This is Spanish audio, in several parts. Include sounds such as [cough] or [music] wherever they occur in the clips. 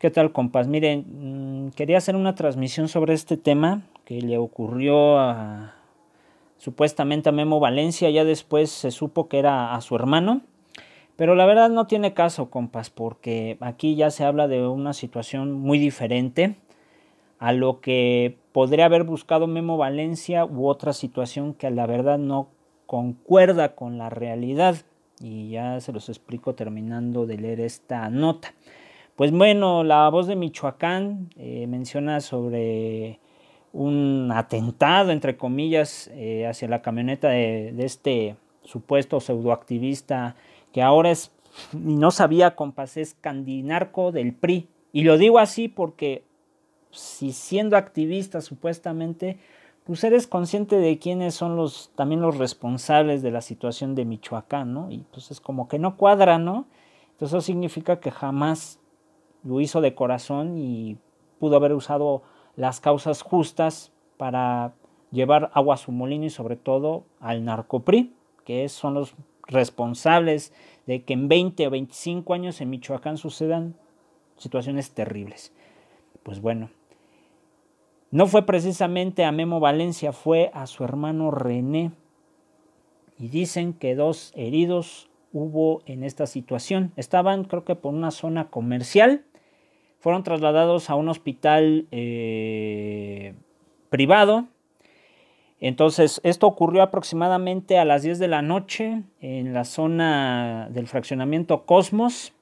¿Qué tal, compas? Miren, mm, quería hacer una transmisión sobre este tema que le ocurrió a, supuestamente a Memo Valencia. Ya después se supo que era a su hermano. Pero la verdad no tiene caso, compas, porque aquí ya se habla de una situación muy diferente a lo que podría haber buscado Memo Valencia u otra situación que la verdad no concuerda con la realidad. Y ya se los explico terminando de leer esta nota. Pues bueno, la voz de Michoacán eh, menciona sobre un atentado, entre comillas, eh, hacia la camioneta de, este supuesto pseudoactivista que ahora es, no sabía, compasés es candinarco del PRI. Y lo digo así porque si siendo activista supuestamente, pues eres consciente de quiénes son los también los responsables de la situación de Michoacán, ¿no? Y pues es como que no cuadra, ¿no? Entonces eso significa que jamás lo hizo de corazón y pudo haber usado las causas justas para llevar agua a su molino y sobre todo al narcopri, que son los responsables de que en 20 o 25 años en Michoacán sucedan situaciones terribles. Pues bueno, no fue precisamente a Memo Valencia, fue a su hermano René. Y dicen que dos heridos hubo en esta situación. Estaban creo que por una zona comercial fueron trasladados a un hospital eh, privado. Entonces, esto ocurrió aproximadamente a las 10 de la noche en la zona del fraccionamiento Cosmos.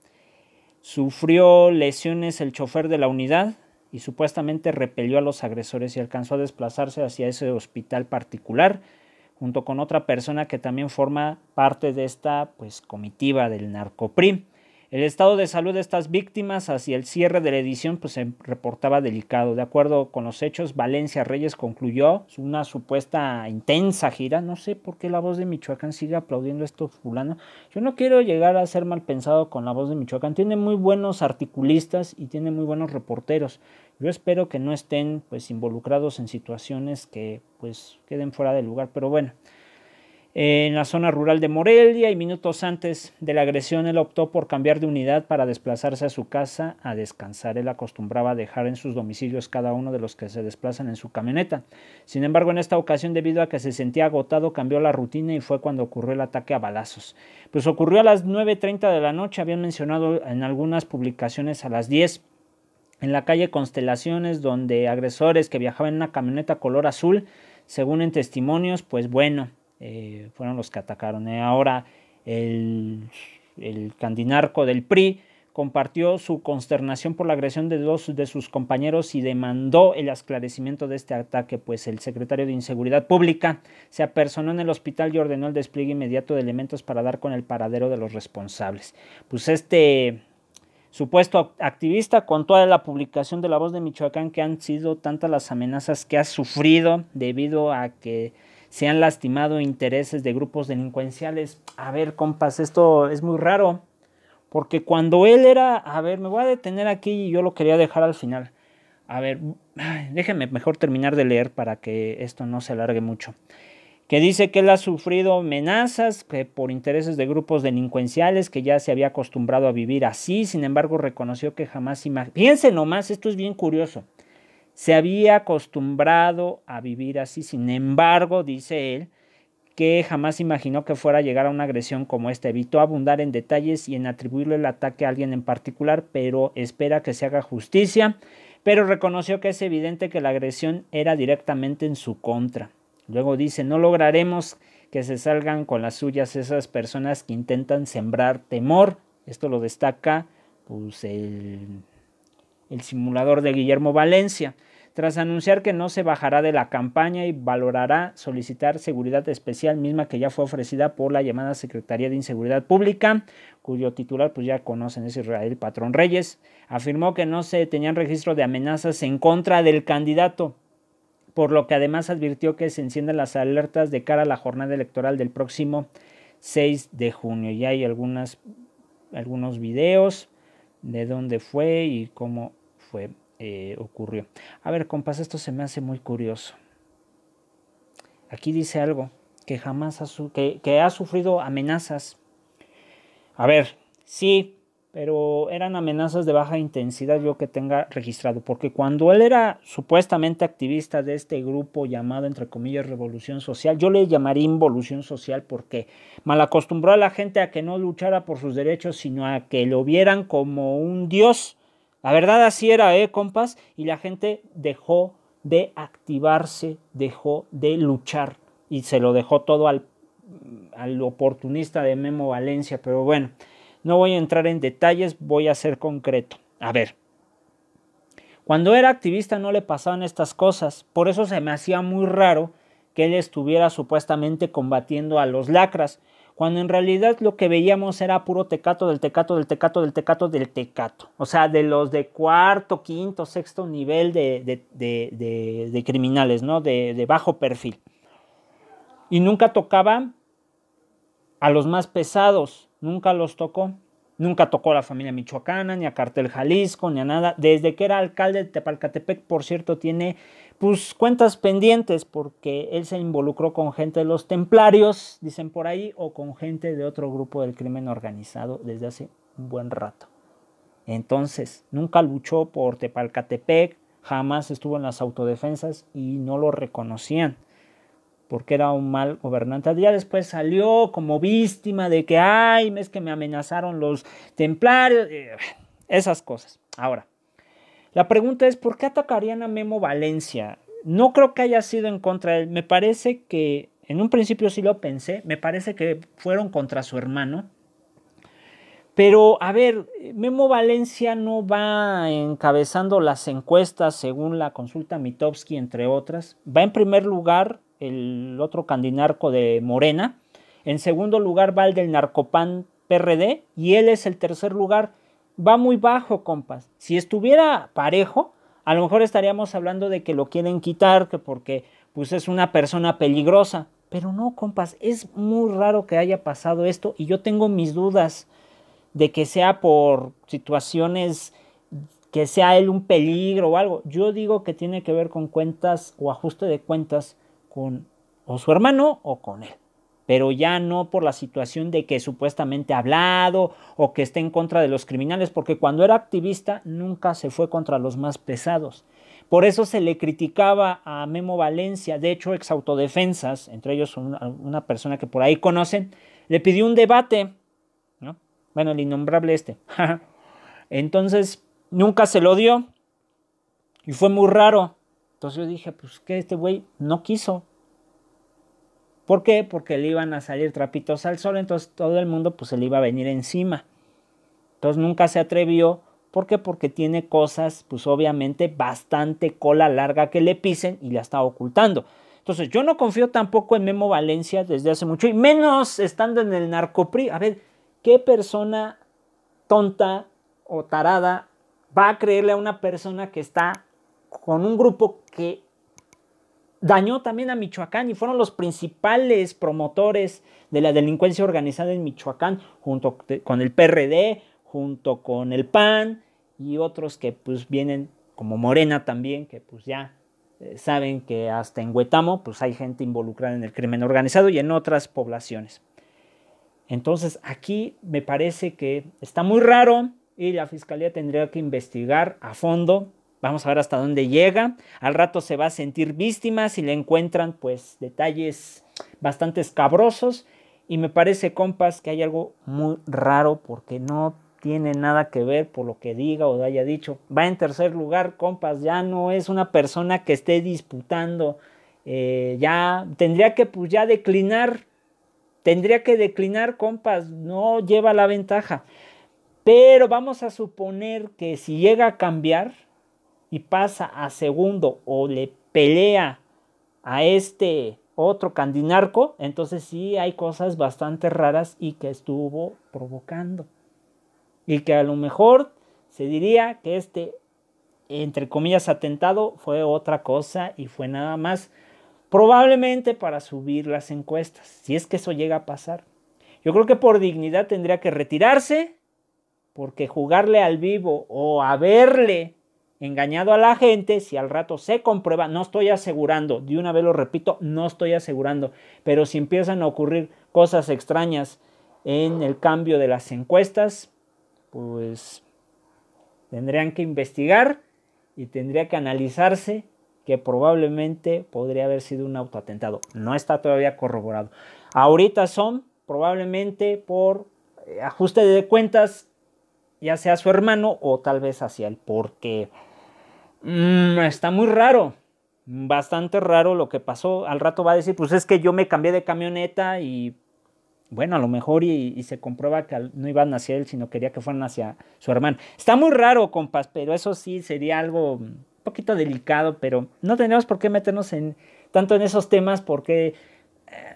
Sufrió lesiones el chofer de la unidad y supuestamente repelió a los agresores y alcanzó a desplazarse hacia ese hospital particular junto con otra persona que también forma parte de esta pues, comitiva del narcoprim. El estado de salud de estas víctimas hacia el cierre de la edición pues, se reportaba delicado. De acuerdo con los hechos, Valencia Reyes concluyó una supuesta intensa gira. No sé por qué la voz de Michoacán sigue aplaudiendo esto fulano. Yo no quiero llegar a ser mal pensado con la voz de Michoacán. Tiene muy buenos articulistas y tiene muy buenos reporteros. Yo espero que no estén pues, involucrados en situaciones que pues, queden fuera de lugar. Pero bueno en la zona rural de Morelia y minutos antes de la agresión él optó por cambiar de unidad para desplazarse a su casa a descansar. Él acostumbraba dejar en sus domicilios cada uno de los que se desplazan en su camioneta. Sin embargo, en esta ocasión, debido a que se sentía agotado, cambió la rutina y fue cuando ocurrió el ataque a balazos. Pues ocurrió a las 9.30 de la noche, habían mencionado en algunas publicaciones a las 10 en la calle Constelaciones, donde agresores que viajaban en una camioneta color azul, según en testimonios, pues bueno, eh, fueron los que atacaron. Eh, ahora el, el candinarco del PRI compartió su consternación por la agresión de dos de sus compañeros y demandó el esclarecimiento de este ataque, pues el secretario de Inseguridad Pública se apersonó en el hospital y ordenó el despliegue inmediato de elementos para dar con el paradero de los responsables. Pues este supuesto activista contó a la publicación de La Voz de Michoacán que han sido tantas las amenazas que ha sufrido debido a que se han lastimado intereses de grupos delincuenciales. A ver, compas, esto es muy raro. Porque cuando él era, a ver, me voy a detener aquí y yo lo quería dejar al final. A ver, déjenme mejor terminar de leer para que esto no se alargue mucho. Que dice que él ha sufrido amenazas por intereses de grupos delincuenciales, que ya se había acostumbrado a vivir así, sin embargo reconoció que jamás imaginó. Piensen nomás, esto es bien curioso se había acostumbrado a vivir así. Sin embargo, dice él, que jamás imaginó que fuera a llegar a una agresión como esta. Evitó abundar en detalles y en atribuirle el ataque a alguien en particular, pero espera que se haga justicia. Pero reconoció que es evidente que la agresión era directamente en su contra. Luego dice, no lograremos que se salgan con las suyas esas personas que intentan sembrar temor. Esto lo destaca pues, el, el simulador de Guillermo Valencia tras anunciar que no se bajará de la campaña y valorará solicitar seguridad especial, misma que ya fue ofrecida por la llamada Secretaría de Inseguridad Pública, cuyo titular pues ya conocen es Israel Patrón Reyes, afirmó que no se tenían registro de amenazas en contra del candidato, por lo que además advirtió que se encienden las alertas de cara a la jornada electoral del próximo 6 de junio. Y hay algunos videos de dónde fue y cómo fue. Eh, ocurrió. A ver, compas, esto se me hace muy curioso. Aquí dice algo que jamás ha, que, ha sufrido amenazas. A ver, sí, pero eran amenazas de baja intensidad yo que tenga registrado, porque cuando él era supuestamente activista de este grupo llamado entre comillas revolución social, yo le llamaría involución social porque malacostumbró a la gente a que no luchara por sus derechos, sino a que lo vieran como un dios la verdad así era, ¿eh, compas? Y la gente dejó de activarse, dejó de luchar y se lo dejó todo al, al oportunista de Memo Valencia. Pero bueno, no voy a entrar en detalles, voy a ser concreto. A ver, cuando era activista no le pasaban estas cosas, por eso se me hacía muy raro que él estuviera supuestamente combatiendo a los lacras, cuando en realidad lo que veíamos era puro tecato del tecato del tecato del tecato del tecato. O sea, de los de cuarto, quinto, sexto nivel de, criminales, ¿no? De, bajo perfil. Y nunca tocaba a los más pesados, nunca los tocó. Nunca tocó a la familia michoacana, ni a Cartel Jalisco, ni a nada. Desde que era alcalde de Tepalcatepec, por cierto, tiene pues cuentas pendientes porque él se involucró con gente de los templarios, dicen por ahí, o con gente de otro grupo del crimen organizado desde hace un buen rato. Entonces, nunca luchó por Tepalcatepec, jamás estuvo en las autodefensas y no lo reconocían porque era un mal gobernante. Ya después salió como víctima de que, ay, es que me amenazaron los templarios, esas cosas. Ahora, la pregunta es, ¿por qué atacarían a Memo Valencia? No creo que haya sido en contra de él. Me parece que, en un principio sí lo pensé, me parece que fueron contra su hermano. Pero, a ver, Memo Valencia no va encabezando las encuestas según la consulta Mitowski, entre otras. Va en primer lugar el otro candinarco de Morena. En segundo lugar va el del Narcopan PRD y él es el tercer lugar. Va muy bajo, compas. Si estuviera parejo, a lo mejor estaríamos hablando de que lo quieren quitar, que porque pues es una persona peligrosa. Pero no, compas, es muy raro que haya pasado esto y yo tengo mis dudas de que sea por situaciones que sea él un peligro o algo. Yo digo que tiene que ver con cuentas o ajuste de cuentas o su hermano o con él. Pero ya no por la situación de que supuestamente ha hablado o que esté en contra de los criminales, porque cuando era activista nunca se fue contra los más pesados. Por eso se le criticaba a Memo Valencia, de hecho ex autodefensas, entre ellos una, persona que por ahí conocen, le pidió un debate, ¿no? bueno, el innombrable este. [laughs] Entonces, nunca se lo dio y fue muy raro. Entonces yo dije, pues que este güey no quiso, ¿Por qué? Porque le iban a salir trapitos al sol, entonces todo el mundo pues se le iba a venir encima. Entonces nunca se atrevió. ¿Por qué? Porque tiene cosas, pues obviamente, bastante cola larga que le pisen y la está ocultando. Entonces yo no confío tampoco en Memo Valencia desde hace mucho y menos estando en el narcopri. A ver, ¿qué persona tonta o tarada va a creerle a una persona que está con un grupo que dañó también a Michoacán y fueron los principales promotores de la delincuencia organizada en Michoacán, junto con el PRD, junto con el PAN y otros que pues vienen como Morena también, que pues ya eh, saben que hasta en Huetamo pues hay gente involucrada en el crimen organizado y en otras poblaciones. Entonces aquí me parece que está muy raro y la fiscalía tendría que investigar a fondo Vamos a ver hasta dónde llega. Al rato se va a sentir víctima si le encuentran pues detalles bastante escabrosos. Y me parece, compas, que hay algo muy raro porque no tiene nada que ver por lo que diga o haya dicho. Va en tercer lugar, compas, ya no es una persona que esté disputando. Eh, ya tendría que pues ya declinar. Tendría que declinar, compas. No lleva la ventaja. Pero vamos a suponer que si llega a cambiar, y pasa a segundo o le pelea a este otro candinarco, entonces sí hay cosas bastante raras y que estuvo provocando. Y que a lo mejor se diría que este, entre comillas, atentado fue otra cosa y fue nada más probablemente para subir las encuestas, si es que eso llega a pasar. Yo creo que por dignidad tendría que retirarse, porque jugarle al vivo o a verle engañado a la gente, si al rato se comprueba, no estoy asegurando, de una vez lo repito, no estoy asegurando, pero si empiezan a ocurrir cosas extrañas en el cambio de las encuestas, pues tendrían que investigar y tendría que analizarse que probablemente podría haber sido un autoatentado. No está todavía corroborado. Ahorita son probablemente por eh, ajuste de cuentas, ya sea su hermano o tal vez hacia él, porque Mm, está muy raro, bastante raro lo que pasó. Al rato va a decir, pues es que yo me cambié de camioneta y bueno, a lo mejor y, se comprueba que no iban hacia él, sino quería que fueran hacia su hermano. Está muy raro, compas, pero eso sí sería algo un poquito delicado, pero no tenemos por qué meternos en tanto en esos temas porque eh,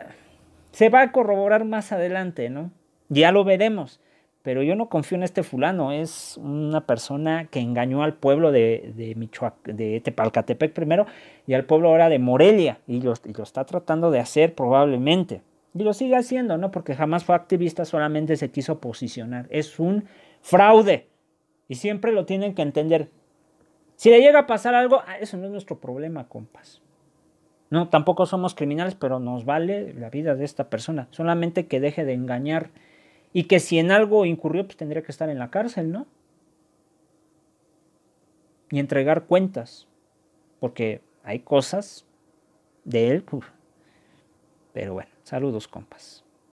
se va a corroborar más adelante, ¿no? Ya lo veremos pero yo no confío en este fulano, es una persona que engañó al pueblo de, de, de Tepalcatepec primero y al pueblo ahora de Morelia y lo, y lo está tratando de hacer probablemente. Y lo sigue haciendo, ¿no? Porque jamás fue activista, solamente se quiso posicionar. Es un fraude. Y siempre lo tienen que entender. Si le llega a pasar algo, ah, eso no es nuestro problema, compas. No, tampoco somos criminales, pero nos vale la vida de esta persona. Solamente que deje de engañar y que si en algo incurrió, pues tendría que estar en la cárcel, ¿no? Y entregar cuentas, porque hay cosas de él, pero bueno, saludos compas.